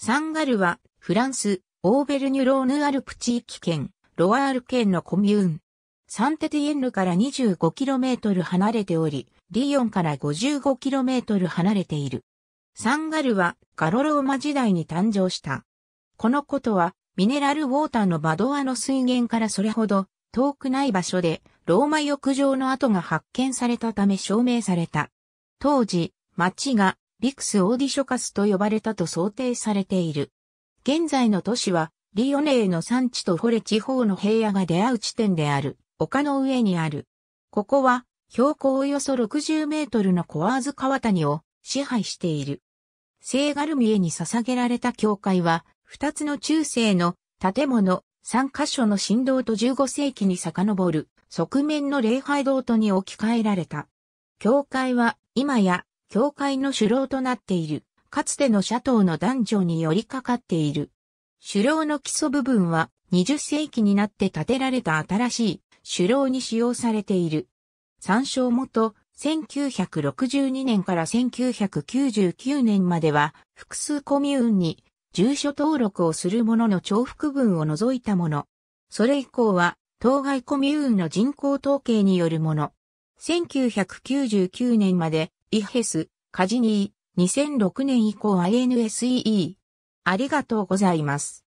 サンガルは、フランス、オーベルニュローヌアルプ地域圏、ロワール県のコミューン。サンテティエンヌから 25km 離れており、リヨンから 55km 離れている。サンガルはガロローマ時代に誕生した。このことは、ミネラルウォーターのバドアの水源からそれほど遠くない場所で、ローマ浴場の跡が発見されたため証明された。当時、町がビクス・オーディショカスと呼ばれたと想定されている。現在の都市は、リオネーの産地とフォレ地方の平野が出会う地点である、丘の上にある。ここは、標高およそ60メートルのコアーズ川谷を支配している。聖ガルミエに捧げられた教会は、二つの中世の建物、三箇所の振動と15世紀に遡る側面の礼拝堂とに置き換えられた。教会は今や教会の首領となっている、かつての社塔の男女に寄りかかっている。首領の基礎部分は20世紀になって建てられた新しい首領に使用されている。参照元、1962年から1999年までは複数コミューンに住所登録をする者のの重複分を除いたもの。それ以降は当該コミューンの人口統計によるもの。1999年までイヘス、カジニー、2006年以降 INSEE。ありがとうございます。